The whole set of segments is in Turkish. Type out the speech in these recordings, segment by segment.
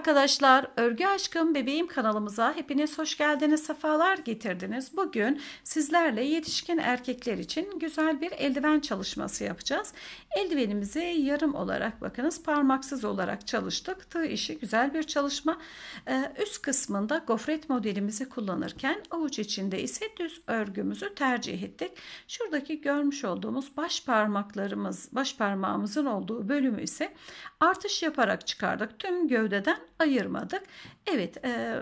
arkadaşlar, Örgü Aşkım Bebeğim kanalımıza hepiniz hoş geldiniz, sefalar getirdiniz. Bugün sizlerle yetişkin erkekler için güzel bir eldiven çalışması yapacağız. Eldivenimizi yarım olarak bakınız parmaksız olarak çalıştık. Tığ işi güzel bir çalışma. Ee, üst kısmında gofret modelimizi kullanırken avuç içinde ise düz örgümüzü tercih ettik. Şuradaki görmüş olduğumuz baş parmaklarımız, baş parmağımızın olduğu bölümü ise artış yaparak çıkardık. Tüm gövdeden ayırmadık. Evet e,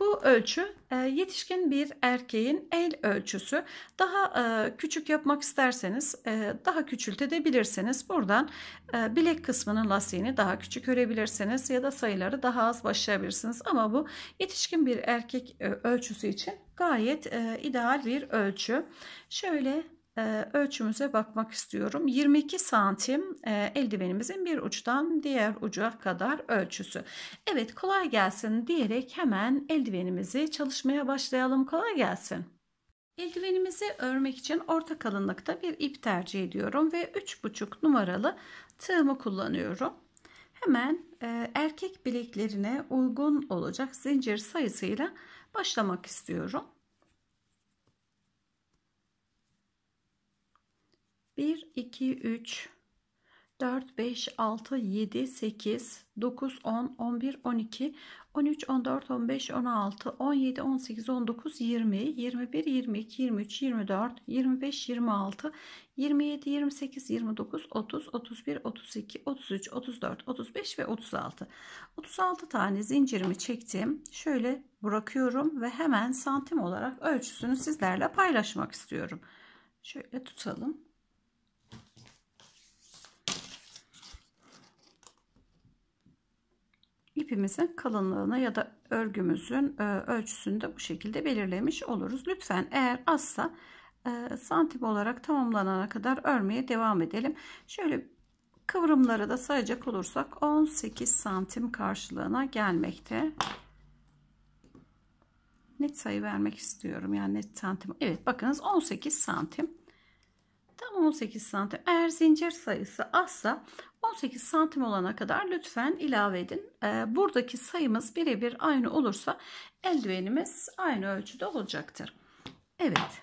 bu ölçü e, yetişkin bir erkeğin el ölçüsü. Daha e, küçük yapmak isterseniz e, daha küçültebilirsiniz. Buradan e, bilek kısmının lastiğini daha küçük örebilirsiniz ya da sayıları daha az başlayabilirsiniz. Ama bu yetişkin bir erkek e, ölçüsü için gayet e, ideal bir ölçü. Şöyle ölçümüze bakmak istiyorum. 22 santim eldivenimizin bir uçtan diğer uca kadar ölçüsü. Evet kolay gelsin diyerek hemen eldivenimizi çalışmaya başlayalım. Kolay gelsin. Eldivenimizi örmek için orta kalınlıkta bir ip tercih ediyorum ve 3,5 numaralı tığımı kullanıyorum. Hemen erkek bileklerine uygun olacak zincir sayısıyla başlamak istiyorum. 1, 2, 3, 4, 5, 6, 7, 8, 9, 10, 11, 12, 13, 14, 15, 16, 17, 18, 19, 20, 21, 22, 23, 24, 25, 26, 27, 28, 29, 30, 31, 32, 33, 34, 35 ve 36. 36 tane zincirimi çektim. Şöyle bırakıyorum ve hemen santim olarak ölçüsünü sizlerle paylaşmak istiyorum. Şöyle tutalım. ipimizin kalınlığını ya da örgümüzün e, ölçüsünü de bu şekilde belirlemiş oluruz. Lütfen eğer azsa e, santim olarak tamamlanana kadar örmeye devam edelim. Şöyle kıvrımları da sayacak olursak 18 santim karşılığına gelmekte. Net sayı vermek istiyorum. Yani net santim. Evet bakınız 18 santim. Tam 18 santim. Eğer zincir sayısı azsa 18 santim olana kadar lütfen ilave edin. Ee, buradaki sayımız birebir aynı olursa eldivenimiz aynı ölçüde olacaktır. Evet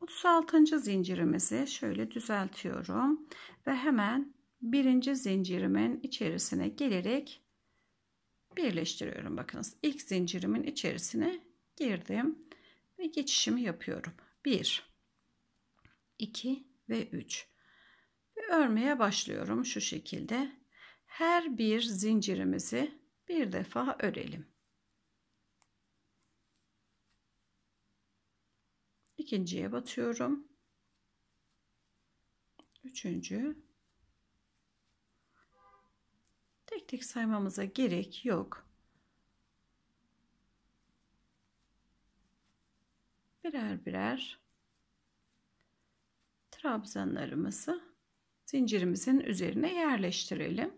36. zincirimizi şöyle düzeltiyorum ve hemen birinci zincirimin içerisine gelerek birleştiriyorum. Bakınız ilk zincirimin içerisine girdim ve geçişimi yapıyorum. 1 2 ve 3 örmeye başlıyorum şu şekilde. Her bir zincirimizi bir defa örelim. İkinciye batıyorum. Üçüncü. Tek tek saymamıza gerek yok. Birer birer trabzanlarımızı zincirimizin üzerine yerleştirelim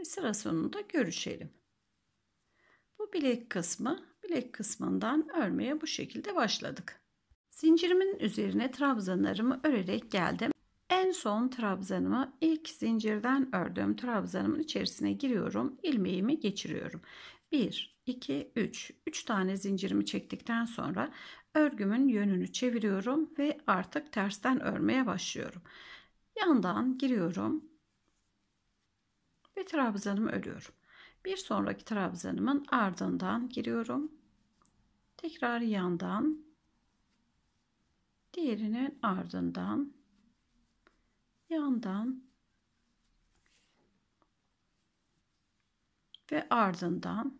ve sıra sonunda görüşelim. Bu bilek kısmı, bilek kısmından örmeye bu şekilde başladık. Zincirimin üzerine trabzanlarımı örerek geldim. En son trabzanımı ilk zincirden ördüğüm trabzanımın içerisine giriyorum. ilmeğimi geçiriyorum. 1, 2, 3. 3 tane zincirimi çektikten sonra örgümün yönünü çeviriyorum ve artık tersten örmeye başlıyorum. Yandan giriyorum. Ve trabzanımı örüyorum. Bir sonraki trabzanımın ardından giriyorum. Tekrar yandan. Diğerinin ardından. Yandan. Ve ardından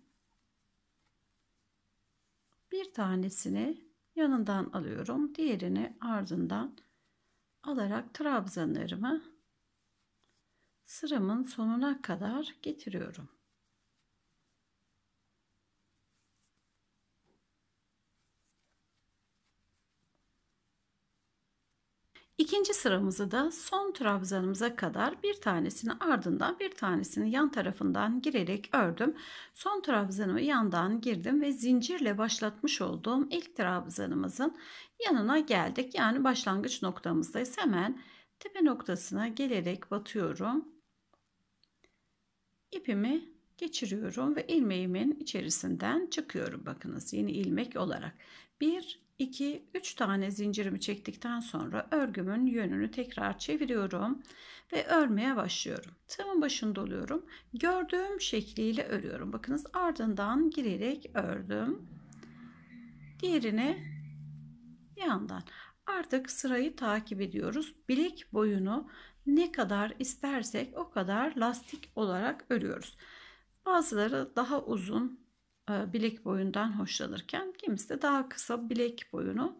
bir tanesini yanından alıyorum. Diğerini ardından alarak trabzanlarımı sıramın sonuna kadar getiriyorum. İkinci sıramızı da son trabzanımıza kadar bir tanesini ardından bir tanesini yan tarafından girerek ördüm. Son trabzanımı yandan girdim ve zincirle başlatmış olduğum ilk trabzanımızın yanına geldik. Yani başlangıç noktamızdayız. Hemen tepe noktasına gelerek batıyorum. İpimi geçiriyorum ve ilmeğimin içerisinden çıkıyorum. Bakınız yeni ilmek olarak. 1 2 3 tane zincirimi çektikten sonra örgümün yönünü tekrar çeviriyorum ve örmeye başlıyorum. Tığımın başında oluyorum. Gördüğüm şekliyle örüyorum. Bakınız ardından girerek ördüm. Diğerini yandan. Artık sırayı takip ediyoruz. Bilek boyunu ne kadar istersek o kadar lastik olarak örüyoruz. Bazıları daha uzun, e, bilek boyundan hoşlanırken kimisi de daha kısa bilek boyunu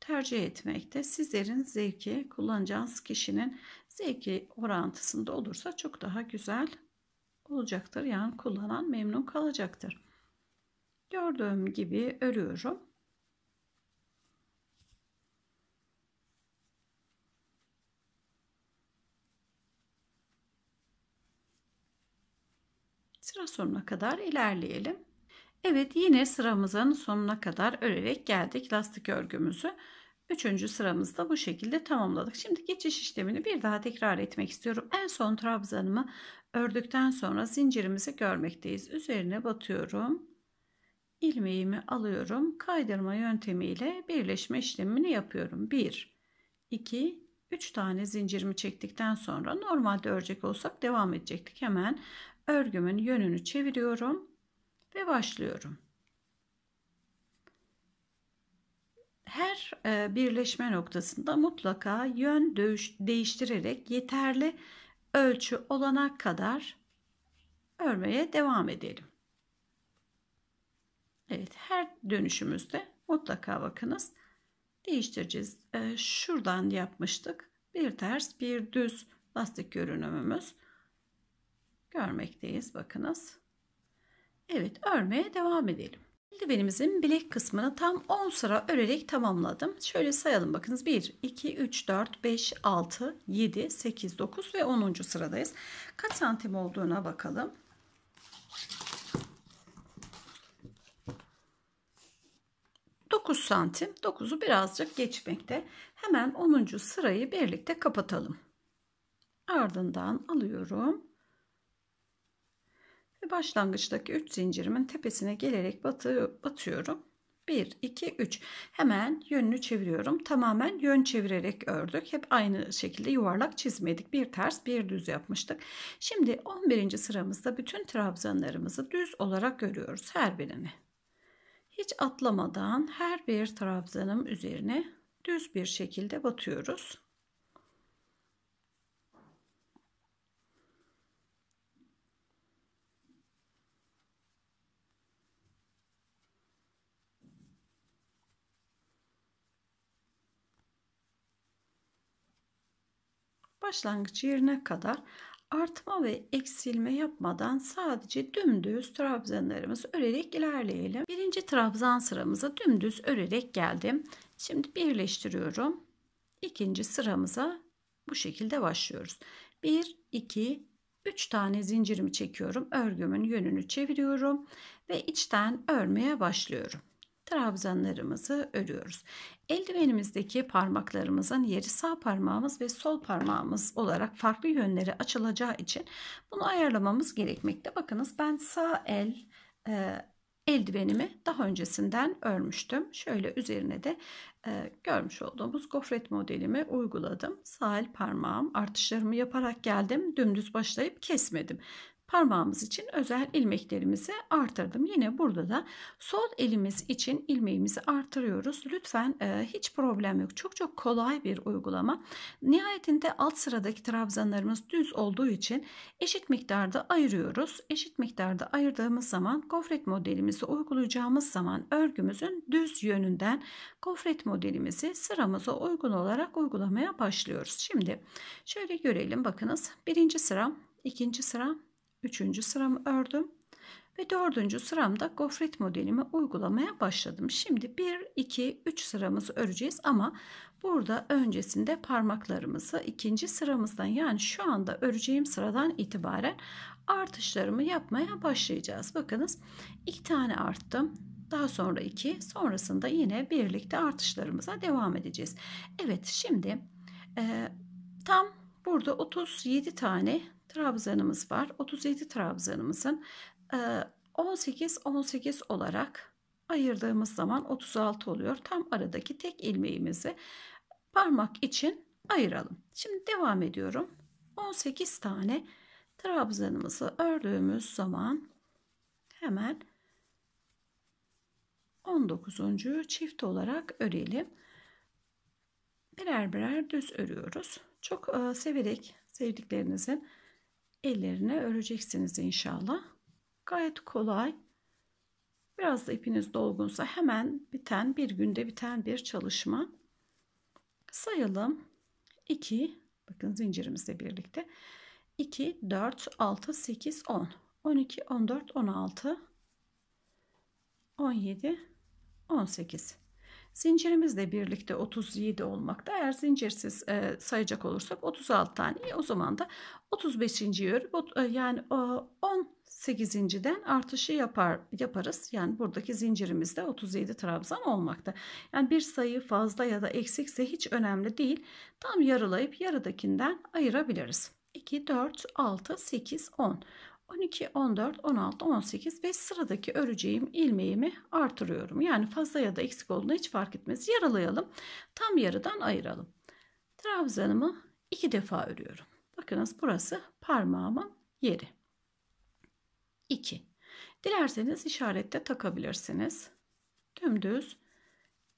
tercih etmekte. Sizlerin zevki kullanacağınız kişinin zevki orantısında olursa çok daha güzel olacaktır. Yani kullanan memnun kalacaktır. Gördüğüm gibi örüyorum. Sıra sonuna kadar ilerleyelim. Evet yine sıramızın sonuna kadar örerek geldik lastik örgümüzü. Üçüncü sıramızda bu şekilde tamamladık. Şimdi geçiş işlemini bir daha tekrar etmek istiyorum. En son trabzanımı ördükten sonra zincirimizi görmekteyiz. Üzerine batıyorum. ilmeğimi alıyorum. Kaydırma yöntemiyle birleşme işlemini yapıyorum. 1 2 3 tane zincirimi çektikten sonra normalde örecek olsak devam edecektik. Hemen örgümün yönünü çeviriyorum ve başlıyorum. Her e, birleşme noktasında mutlaka yön değiştirerek yeterli ölçü olana kadar örmeye devam edelim. Evet her dönüşümüzde mutlaka bakınız değiştireceğiz. E, şuradan yapmıştık. Bir ters bir düz lastik görünümümüz görmekteyiz bakınız. Evet örmeye devam edelim. Eldivenimizin bilek kısmını tam 10 sıra örerek tamamladım. Şöyle sayalım bakınız 1, 2, 3, 4, 5, 6, 7, 8, 9 ve 10. sıradayız. Kaç santim olduğuna bakalım. santim 9'u birazcık geçmekte. Hemen 10. sırayı birlikte kapatalım. Ardından alıyorum başlangıçtaki 3 zincirimin tepesine gelerek batı, batıyorum. 1, 2, 3. Hemen yönünü çeviriyorum. Tamamen yön çevirerek ördük. Hep aynı şekilde yuvarlak çizmedik. Bir ters bir düz yapmıştık. Şimdi 11. sıramızda bütün trabzanlarımızı düz olarak örüyoruz her birini. Hiç atlamadan her bir trabzanım üzerine düz bir şekilde batıyoruz. başlangıç yerine kadar artma ve eksilme yapmadan sadece dümdüz trabzanlarımızı örerek ilerleyelim. Birinci trabzan sıramıza dümdüz örerek geldim. Şimdi birleştiriyorum. İkinci sıramıza bu şekilde başlıyoruz. 1, 2, 3 tane zincirimi çekiyorum. Örgümün yönünü çeviriyorum ve içten örmeye başlıyorum trabzanlarımızı örüyoruz. Eldivenimizdeki parmaklarımızın yeri sağ parmağımız ve sol parmağımız olarak farklı yönlere açılacağı için bunu ayarlamamız gerekmekte. Bakınız ben sağ el e, eldivenimi daha öncesinden örmüştüm. Şöyle üzerine de e, görmüş olduğumuz gofret modelimi uyguladım. Sağ el parmağım artışlarımı yaparak geldim. Dümdüz başlayıp kesmedim parmağımız için özel ilmeklerimizi artırdım. Yine burada da sol elimiz için ilmeğimizi artırıyoruz. Lütfen e, hiç problem yok. Çok çok kolay bir uygulama. Nihayetinde alt sıradaki trabzanlarımız düz olduğu için eşit miktarda ayırıyoruz. Eşit miktarda ayırdığımız zaman gofret modelimizi uygulayacağımız zaman örgümüzün düz yönünden gofret modelimizi sıramıza uygun olarak uygulamaya başlıyoruz. Şimdi şöyle görelim bakınız. Birinci sıra, ikinci sıra. Üçüncü sıramı ördüm. Ve dördüncü sıramda gofret modelimi uygulamaya başladım. Şimdi 1, 2, 3 sıramızı öreceğiz ama burada öncesinde parmaklarımızı ikinci sıramızdan yani şu anda öreceğim sıradan itibaren artışlarımı yapmaya başlayacağız. Bakınız iki tane arttım. Daha sonra iki sonrasında yine birlikte artışlarımıza devam edeceğiz. Evet şimdi e, tam burada 37 tane trabzanımız var. 37 trabzanımızın 18 18 olarak ayırdığımız zaman 36 oluyor. Tam aradaki tek ilmeğimizi parmak için ayıralım. Şimdi devam ediyorum. 18 tane trabzanımızı ördüğümüz zaman hemen 19. çift olarak örelim. Birer birer düz örüyoruz. Çok severek sevdiklerinizin ellerine öreceksiniz inşallah. Gayet kolay. Biraz da ipiniz dolgunsa hemen biten bir günde biten bir çalışma. Sayalım. 2 bakın zincirimizle birlikte 2 4 6 8 10 12 14 16 17 18 Zincirimizle birlikte 37 olmakta. Eğer zincirsiz e, sayacak olursak 36 tane. E, o zaman da 35. örüp e, yani 18. E, 18.den artışı yapar yaparız. Yani buradaki zincirimizde 37 trabzan olmakta. Yani bir sayı fazla ya da eksikse hiç önemli değil. Tam yarılayıp yarıdakinden ayırabiliriz. 2, 4, 6, 8, 10. 12, 14, 16, 18 ve sıradaki öreceğim ilmeğimi artırıyorum. Yani fazla ya da eksik olduğunda hiç fark etmez. Yaralayalım. Tam yarıdan ayıralım. Trabzanımı iki defa örüyorum. Bakınız burası parmağımın yeri. 2. Dilerseniz işarette takabilirsiniz. Dümdüz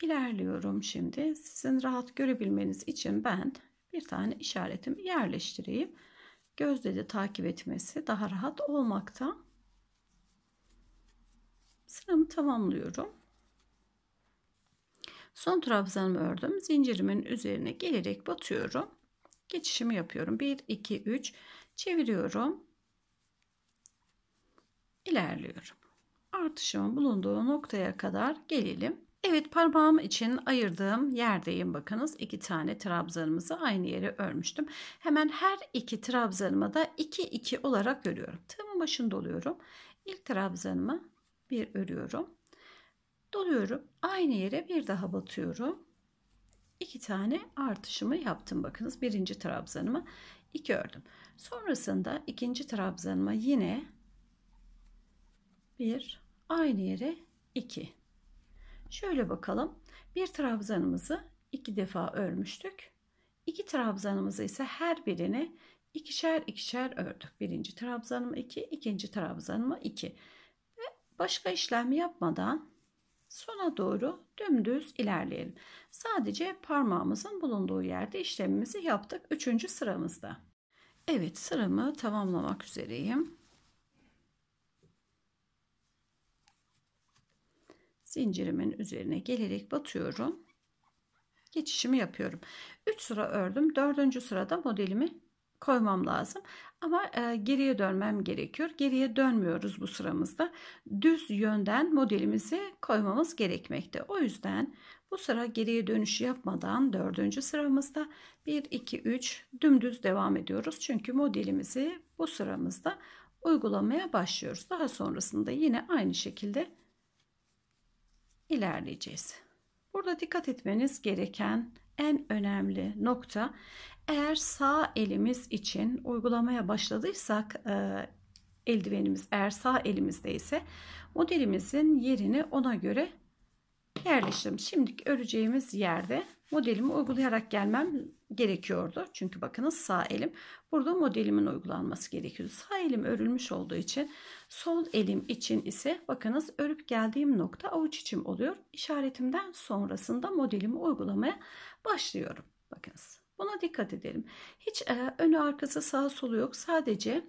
ilerliyorum şimdi. Sizin rahat görebilmeniz için ben bir tane işaretimi yerleştireyim gözle de takip etmesi daha rahat olmakta. Sıramı tamamlıyorum. Son trabzanımı ördüm. Zincirimin üzerine gelerek batıyorum. Geçişimi yapıyorum. 1, 2, 3 çeviriyorum. İlerliyorum. Artışımın bulunduğu noktaya kadar gelelim. Evet parmağım için ayırdığım yerdeyim bakınız. iki tane trabzanımızı aynı yere örmüştüm. Hemen her iki trabzanıma da 2 2 olarak örüyorum. Tığımın başında doluyorum İlk trabzanımı bir örüyorum. Doluyorum. Aynı yere bir daha batıyorum. İki tane artışımı yaptım. Bakınız birinci trabzanıma 2 ördüm. Sonrasında ikinci trabzanıma yine bir aynı yere 2 Şöyle bakalım. Bir trabzanımızı iki defa örmüştük. İki trabzanımızı ise her birini ikişer ikişer ördük. Birinci trabzanımı iki, ikinci trabzanımı iki. Ve başka işlem yapmadan sona doğru dümdüz ilerleyelim. Sadece parmağımızın bulunduğu yerde işlemimizi yaptık. Üçüncü sıramızda. Evet sıramı tamamlamak üzereyim. zincirimin üzerine gelerek batıyorum. Geçişimi yapıyorum. 3 sıra ördüm. 4. sırada modelimi koymam lazım. Ama e, geriye dönmem gerekiyor. Geriye dönmüyoruz bu sıramızda. Düz yönden modelimizi koymamız gerekmekte. O yüzden bu sıra geriye dönüş yapmadan dördüncü sıramızda 1, 2, 3 dümdüz devam ediyoruz. Çünkü modelimizi bu sıramızda uygulamaya başlıyoruz. Daha sonrasında yine aynı şekilde ilerleyeceğiz. Burada dikkat etmeniz gereken en önemli nokta eğer sağ elimiz için uygulamaya başladıysak e, eldivenimiz eğer sağ elimizde ise modelimizin yerini ona göre yerleştirmiş. Şimdiki öreceğimiz yerde modelimi uygulayarak gelmem gerekiyordu. Çünkü bakınız sağ elim burada modelimin uygulanması gerekiyordu. Sağ elim örülmüş olduğu için sol elim için ise bakınız örüp geldiğim nokta avuç içim oluyor. İşaretimden sonrasında modelimi uygulamaya başlıyorum. Bakınız buna dikkat edelim. Hiç e, önü arkası sağ solu yok. Sadece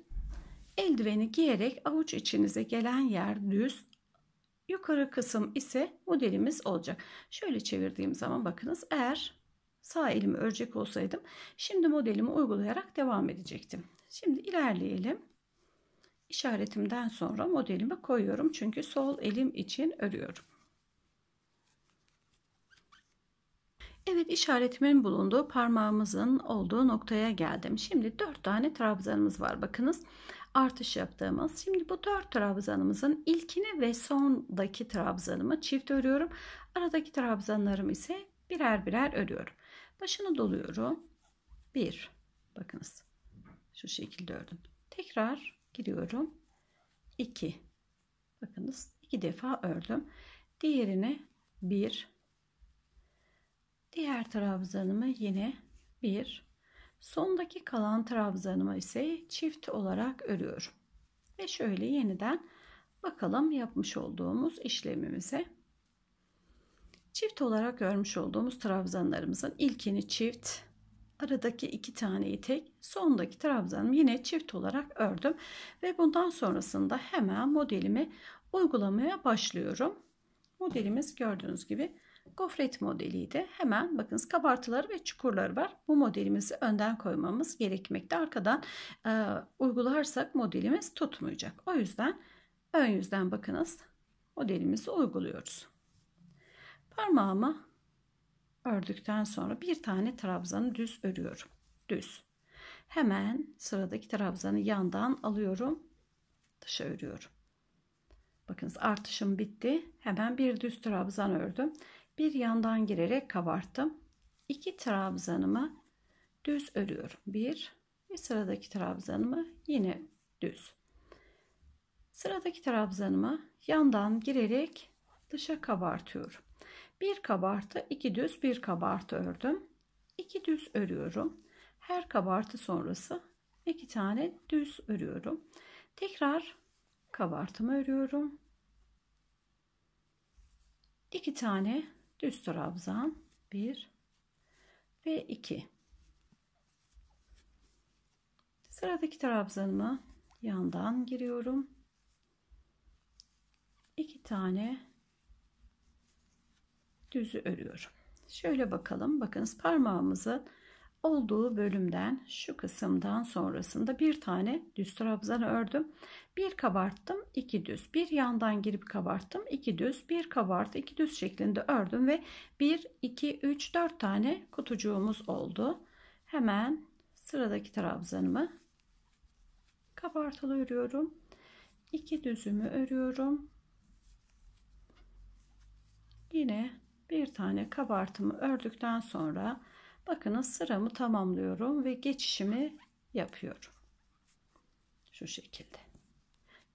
eldiveni giyerek avuç içinize gelen yer düz Yukarı kısım ise modelimiz olacak. Şöyle çevirdiğim zaman bakınız eğer sağ elimi örecek olsaydım şimdi modelimi uygulayarak devam edecektim. Şimdi ilerleyelim. İşaretimden sonra modelimi koyuyorum çünkü sol elim için örüyorum. Evet işaretimin bulunduğu parmağımızın olduğu noktaya geldim. Şimdi 4 tane trabzanımız var bakınız artış yaptığımız. Şimdi bu dört trabzanımızın ilkini ve sondaki trabzanımı çift örüyorum. Aradaki trabzanlarımı ise birer birer örüyorum. Başını doluyorum. Bir. Bakınız. Şu şekilde ördüm. Tekrar giriyorum. 2 bakınız iki defa ördüm diğerini bir diğer trabzanımı yine bir Sondaki kalan trabzanımı ise çift olarak örüyorum. Ve şöyle yeniden bakalım yapmış olduğumuz işlemimize. Çift olarak örmüş olduğumuz trabzanlarımızın ilkini çift, aradaki iki taneyi tek, sondaki trabzanımı yine çift olarak ördüm. Ve bundan sonrasında hemen modelimi uygulamaya başlıyorum. Modelimiz gördüğünüz gibi gofret modeliydi. Hemen bakınız kabartıları ve çukurları var. Bu modelimizi önden koymamız gerekmekte. Arkadan e, uygularsak modelimiz tutmayacak. O yüzden ön yüzden bakınız modelimizi uyguluyoruz. Parmağımı ördükten sonra bir tane trabzanı düz örüyorum. Düz. Hemen sıradaki trabzanı yandan alıyorum. Dışa örüyorum. Bakınız artışım bitti. Hemen bir düz trabzan ördüm bir yandan girerek kabarttım. İki trabzanımı düz örüyorum. Bir. ve sıradaki trabzanımı yine düz. Sıradaki trabzanımı yandan girerek dışa kabartıyorum. Bir kabartı, iki düz, bir kabartı ördüm. İki düz örüyorum. Her kabartı sonrası iki tane düz örüyorum. Tekrar kabartımı örüyorum. İki tane düz trabzan 1 ve 2 sıradaki trabzanıma yandan giriyorum 2 tane düzü örüyorum şöyle bakalım bakınız parmağımızın olduğu bölümden şu kısımdan sonrasında bir tane düz trabzan ördüm. Bir kabarttım, iki düz. Bir yandan girip kabarttım, iki düz. Bir kabart, iki düz şeklinde ördüm ve 1 2 3 4 tane kutucuğumuz oldu. Hemen sıradaki trabzanımı kabartılı örüyorum. 2 düzümü örüyorum. Yine bir tane kabartımı ördükten sonra Bakınız sıramı tamamlıyorum ve geçişimi yapıyorum. Şu şekilde.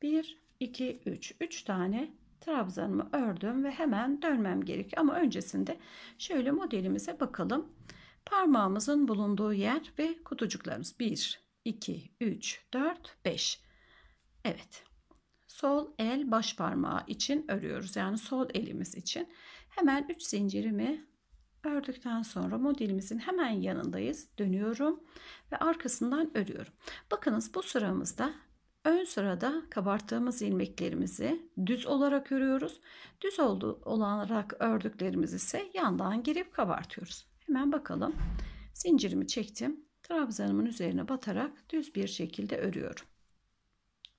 1, 2, 3. 3 tane trabzanımı ördüm ve hemen dönmem gerek Ama öncesinde şöyle modelimize bakalım. Parmağımızın bulunduğu yer ve kutucuklarımız. 1, 2, 3, 4, 5. Evet. Sol el baş parmağı için örüyoruz. Yani sol elimiz için. Hemen 3 zincirimi Ördükten sonra modelimizin hemen yanındayız. Dönüyorum ve arkasından örüyorum. Bakınız bu sıramızda ön sırada kabarttığımız ilmeklerimizi düz olarak örüyoruz. Düz oldu, olarak ördüklerimiz ise yandan girip kabartıyoruz. Hemen bakalım. Zincirimi çektim. Trabzanımın üzerine batarak düz bir şekilde örüyorum.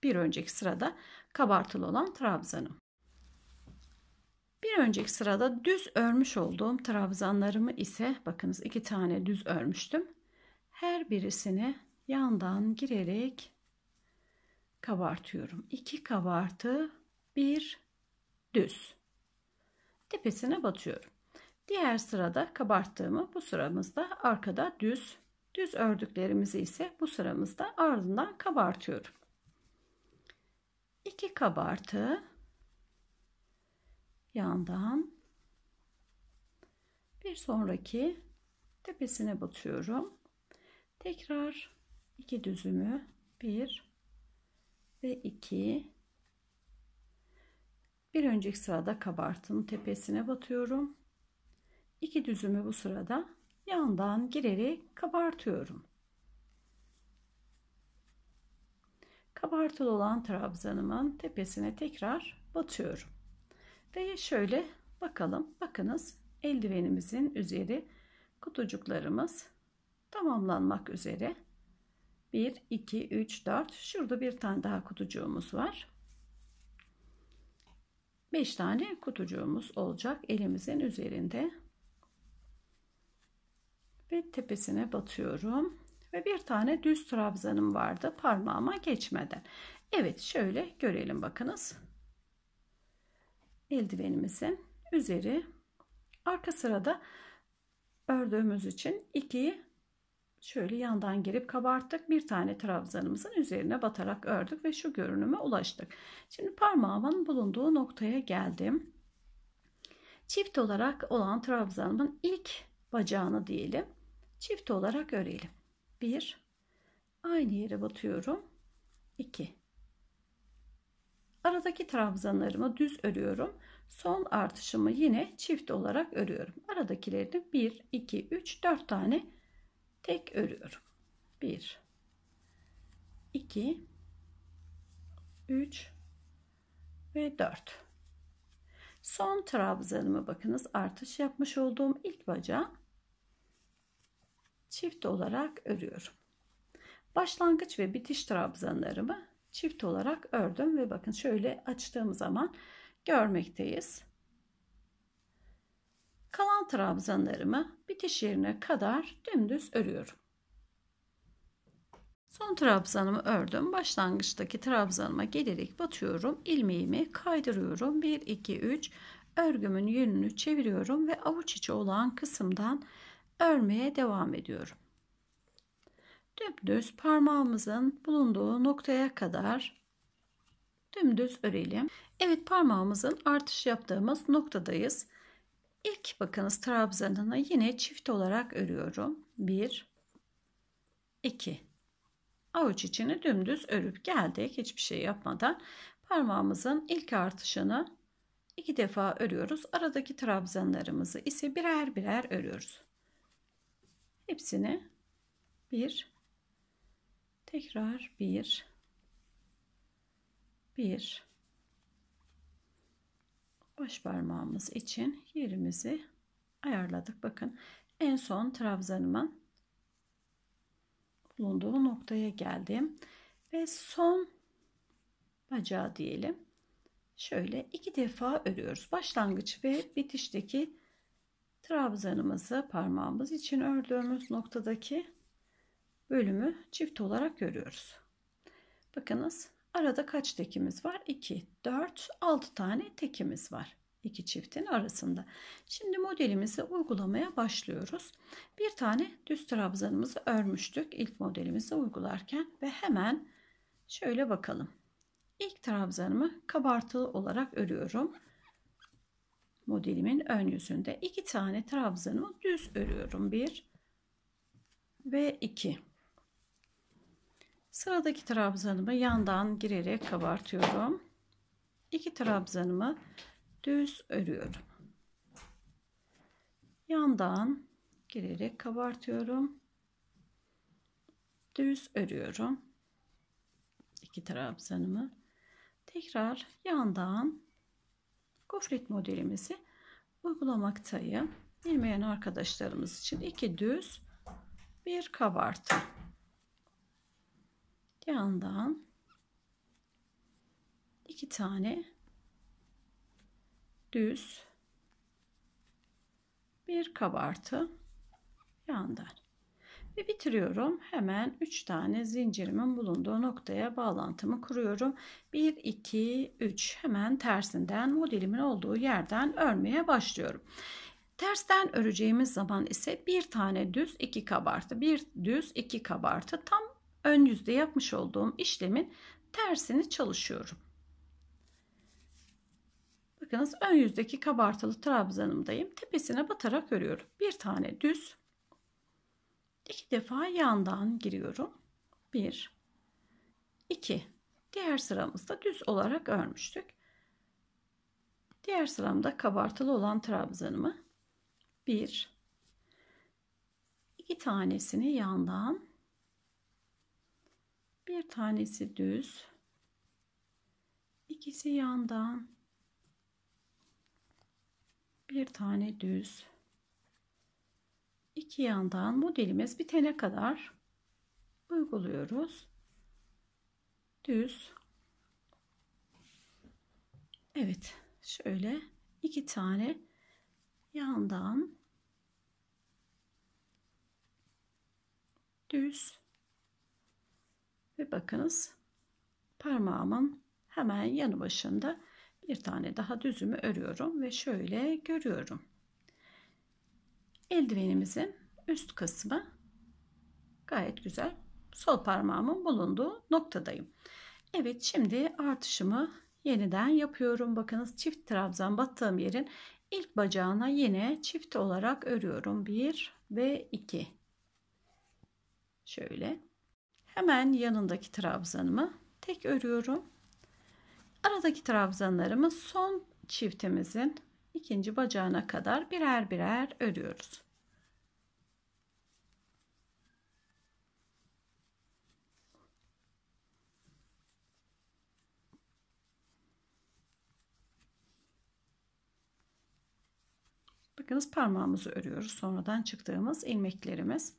Bir önceki sırada kabartılı olan trabzanım. Bir önceki sırada düz örmüş olduğum trabzanlarımı ise bakınız iki tane düz örmüştüm. Her birisini yandan girerek kabartıyorum. 2 kabartı, bir düz. Tepesine batıyorum. Diğer sırada kabarttığımı bu sıramızda arkada düz, düz ördüklerimizi ise bu sıramızda ardından kabartıyorum. 2 kabartı, yandan bir sonraki tepesine batıyorum. Tekrar iki düzümü bir ve iki bir önceki sırada kabartım tepesine batıyorum. İki düzümü bu sırada yandan girerek kabartıyorum. Kabartılı olan trabzanımın tepesine tekrar batıyorum. Ve şöyle bakalım. Bakınız eldivenimizin üzeri kutucuklarımız tamamlanmak üzere. 1, 2, 3, 4. Şurada bir tane daha kutucuğumuz var. 5 tane kutucuğumuz olacak elimizin üzerinde. Ve tepesine batıyorum. Ve bir tane düz trabzanım vardı parmağıma geçmeden. Evet şöyle görelim bakınız eldivenimizin üzeri. Arka sırada ördüğümüz için ikiyi şöyle yandan girip kabarttık. Bir tane trabzanımızın üzerine batarak ördük ve şu görünüme ulaştık. Şimdi parmağımın bulunduğu noktaya geldim. Çift olarak olan trabzanımın ilk bacağını diyelim. Çift olarak örelim. 1 aynı yere batıyorum. 2 Aradaki trabzanlarımı düz örüyorum. Son artışımı yine çift olarak örüyorum. Aradakileri 1, 2, 3, 4 tane tek örüyorum. 1, 2, 3 ve 4. Son trabzanımı bakınız artış yapmış olduğum ilk bacağı çift olarak örüyorum. Başlangıç ve bitiş trabzanlarımı çift olarak ördüm ve bakın şöyle açtığım zaman görmekteyiz. Kalan trabzanlarımı bitiş yerine kadar dümdüz örüyorum. Son trabzanımı ördüm. Başlangıçtaki trabzanıma gelerek batıyorum. ilmeğimi kaydırıyorum. 1 2 3 örgümün yönünü çeviriyorum ve avuç içi olan kısımdan örmeye devam ediyorum dümdüz parmağımızın bulunduğu noktaya kadar dümdüz örelim. Evet parmağımızın artış yaptığımız noktadayız. İlk bakınız trabzanını yine çift olarak örüyorum. 1 2 Avuç içini dümdüz örüp geldik hiçbir şey yapmadan. Parmağımızın ilk artışını iki defa örüyoruz. Aradaki trabzanlarımızı ise birer birer örüyoruz. Hepsini 1 tekrar bir bir baş parmağımız için yerimizi ayarladık. Bakın en son trabzanımın bulunduğu noktaya geldim ve son bacağı diyelim. Şöyle iki defa örüyoruz. Başlangıç ve bitişteki trabzanımızı parmağımız için ördüğümüz noktadaki bölümü çift olarak görüyoruz. Bakınız arada kaç tekimiz var? 2, 4, 6 tane tekimiz var iki çiftin arasında. Şimdi modelimizi uygulamaya başlıyoruz. Bir tane düz trabzanımızı örmüştük ilk modelimizi uygularken ve hemen şöyle bakalım. İlk trabzanımı kabartılı olarak örüyorum. Modelimin ön yüzünde iki tane trabzanımı düz örüyorum. Bir ve iki. Sıradaki trabzanımı yandan girerek kabartıyorum. İki trabzanımı düz örüyorum. Yandan girerek kabartıyorum. Düz örüyorum. İki trabzanımı. Tekrar yandan gofret modelimizi uygulamaktayım. Bilmeyen arkadaşlarımız için iki düz bir kabartı yandan iki tane düz bir kabartı yandan ve bitiriyorum hemen 3 tane zincirimin bulunduğu noktaya bağlantımı kuruyorum 1 2 3 hemen tersinden modelimin olduğu yerden örmeye başlıyorum tersten öreceğimiz zaman ise bir tane düz iki kabartı bir düz iki kabartı tam ön yüzde yapmış olduğum işlemin tersini çalışıyorum. Bakınız ön yüzdeki kabartılı trabzanımdayım. Tepesine batarak örüyorum. Bir tane düz. iki defa yandan giriyorum. Bir. iki. Diğer sıramızda düz olarak örmüştük. Diğer sıramda kabartılı olan trabzanımı bir iki tanesini yandan bir tanesi düz. ikisi yandan. Bir tane düz. iki yandan modelimiz bitene kadar uyguluyoruz. Düz. Evet. Şöyle iki tane yandan düz ve bakınız parmağımın hemen yanı başında bir tane daha düzümü örüyorum ve şöyle görüyorum. Eldivenimizin üst kısmı gayet güzel. Sol parmağımın bulunduğu noktadayım. Evet şimdi artışımı yeniden yapıyorum. Bakınız çift trabzan battığım yerin ilk bacağına yine çift olarak örüyorum. 1 ve 2. Şöyle Hemen yanındaki trabzanımı tek örüyorum. Aradaki trabzanlarımı son çiftimizin ikinci bacağına kadar birer birer örüyoruz. Bakınız parmağımızı örüyoruz. Sonradan çıktığımız ilmeklerimiz.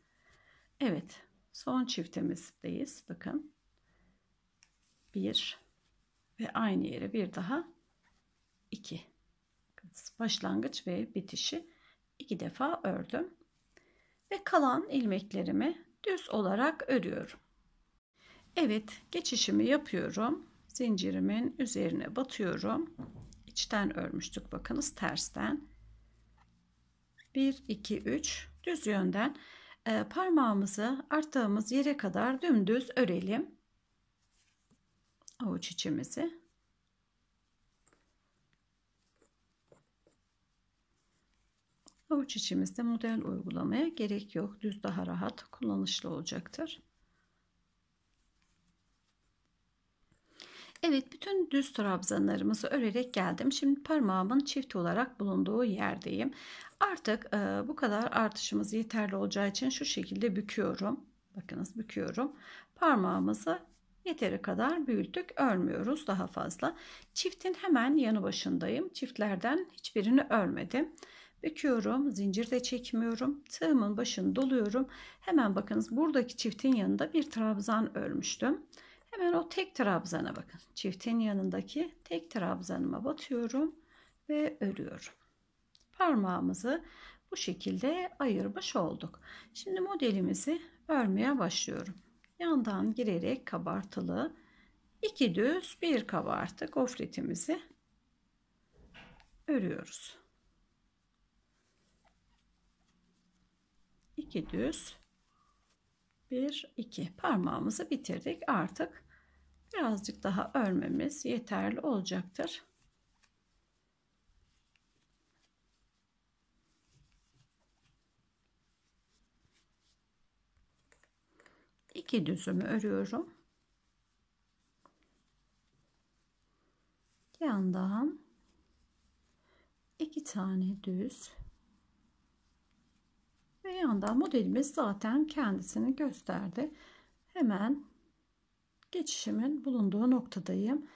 Evet son çiftimizdeyiz. Bakın. bir ve aynı yere bir daha iki. Başlangıç ve bitişi iki defa ördüm. Ve kalan ilmeklerimi düz olarak örüyorum. Evet, geçişimi yapıyorum. Zincirimin üzerine batıyorum. İçten örmüştük bakınız tersten. 1 2 3 düz yönden ee, parmağımızı arttığımız yere kadar dümdüz örelim. Avuç içimizi. Avuç içimizde model uygulamaya gerek yok. Düz daha rahat kullanışlı olacaktır. Evet bütün düz trabzanlarımızı örerek geldim. Şimdi parmağımın çift olarak bulunduğu yerdeyim. Artık e, bu kadar artışımız yeterli olacağı için şu şekilde büküyorum. Bakınız büküyorum. Parmağımızı yeteri kadar büyüttük. Örmüyoruz daha fazla. Çiftin hemen yanı başındayım. Çiftlerden hiçbirini örmedim. Büküyorum, zincir de çekmiyorum. Tığımın başını doluyorum. Hemen bakınız buradaki çiftin yanında bir trabzan örmüştüm. Hemen o tek trabzana bakın. Çiftin yanındaki tek trabzanıma batıyorum ve örüyorum. Parmağımızı bu şekilde ayırmış olduk. Şimdi modelimizi örmeye başlıyorum. Yandan girerek kabartılı iki düz bir kabartı gofretimizi örüyoruz. İki düz 1, 2 parmağımızı bitirdik. Artık birazcık daha örmemiz yeterli olacaktır. İki düzümü örüyorum. Yandan iki tane düz ve yandan modelimiz zaten kendisini gösterdi. Hemen geçişimin bulunduğu noktadayım.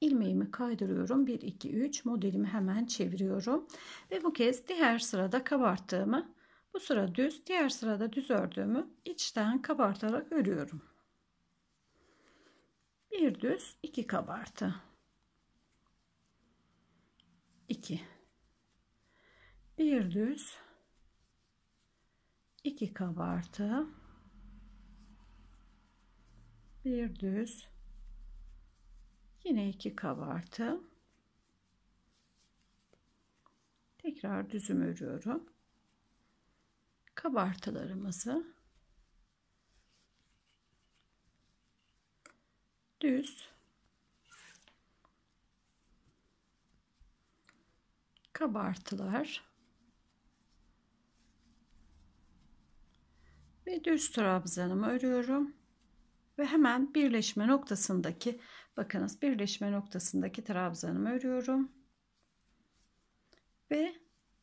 Ilmeğimi kaydırıyorum. 1, 2, 3 modelimi hemen çeviriyorum. Ve bu kez diğer sırada kabarttığımı bu sıra düz diğer sırada düz ördüğümü içten kabartarak örüyorum. Bir düz iki kabartı. 2 bir düz 2 kabartı bir düz yine 2 kabartı tekrar düzüm örüyorum kabartılarımızı düz kabartılar ve düz trabzanımı örüyorum ve hemen birleşme noktasındaki bakınız birleşme noktasındaki trabzanımı örüyorum ve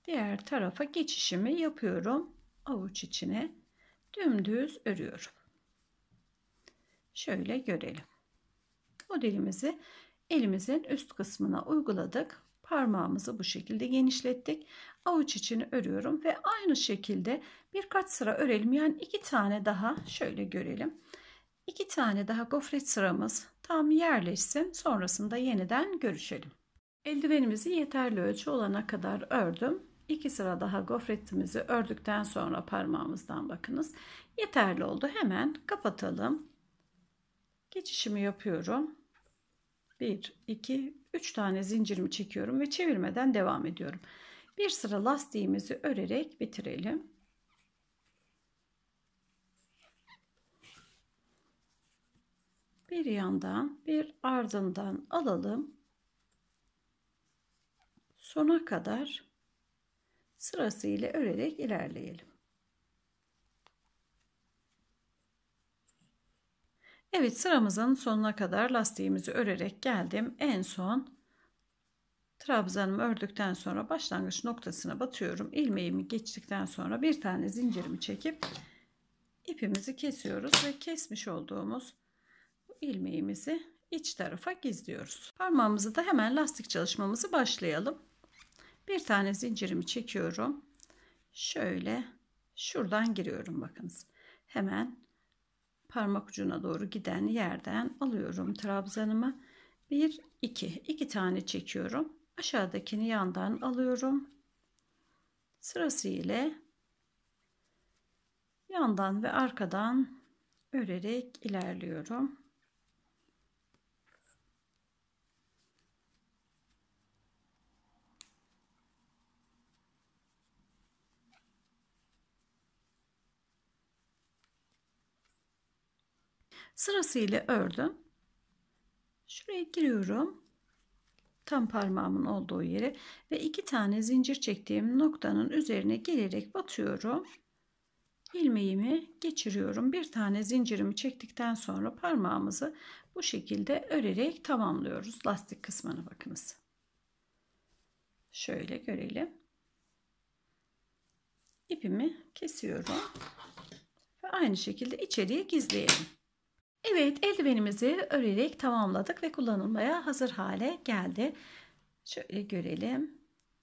diğer tarafa geçişimi yapıyorum avuç içine dümdüz örüyorum şöyle görelim modelimizi elimizin üst kısmına uyguladık parmağımızı bu şekilde genişlettik. Avuç içini örüyorum ve aynı şekilde birkaç sıra örelim. Yani iki tane daha şöyle görelim. İki tane daha gofret sıramız tam yerleşsin. Sonrasında yeniden görüşelim. Eldivenimizi yeterli ölçü olana kadar ördüm. İki sıra daha gofretimizi ördükten sonra parmağımızdan bakınız. Yeterli oldu. Hemen kapatalım. Geçişimi yapıyorum. 1, 2, 3 tane zincirimi çekiyorum ve çevirmeden devam ediyorum. Bir sıra lastiğimizi örerek bitirelim. Bir yandan bir ardından alalım. Sona kadar sırasıyla örerek ilerleyelim. Evet sıramızın sonuna kadar lastiğimizi örerek geldim. En son trabzanımı ördükten sonra başlangıç noktasına batıyorum. İlmeğimi geçtikten sonra bir tane zincirimi çekip ipimizi kesiyoruz ve kesmiş olduğumuz ilmeğimizi iç tarafa gizliyoruz. Parmağımızı da hemen lastik çalışmamızı başlayalım. Bir tane zincirimi çekiyorum. Şöyle şuradan giriyorum bakınız. Hemen parmak ucuna doğru giden yerden alıyorum trabzanımı. 1 2 2 tane çekiyorum. Aşağıdakini yandan alıyorum. Sırası ile yandan ve arkadan örerek ilerliyorum. Sırasıyla ördüm. Şuraya giriyorum. Tam parmağımın olduğu yere ve iki tane zincir çektiğim noktanın üzerine gelerek batıyorum. Ilmeğimi geçiriyorum. Bir tane zincirimi çektikten sonra parmağımızı bu şekilde örerek tamamlıyoruz. Lastik kısmını bakınız. Şöyle görelim. İpimi kesiyorum. Ve aynı şekilde içeriye gizleyelim. Evet eldivenimizi örerek tamamladık ve kullanılmaya hazır hale geldi. Şöyle görelim.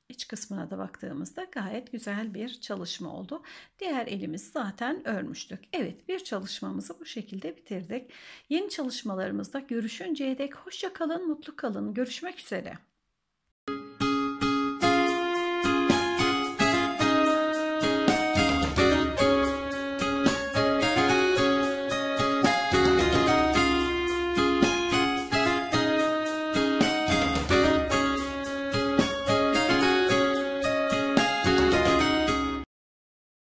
İç kısmına da baktığımızda gayet güzel bir çalışma oldu. Diğer elimiz zaten örmüştük. Evet bir çalışmamızı bu şekilde bitirdik. Yeni çalışmalarımızda görüşünceye dek hoşça kalın, mutlu kalın. Görüşmek üzere.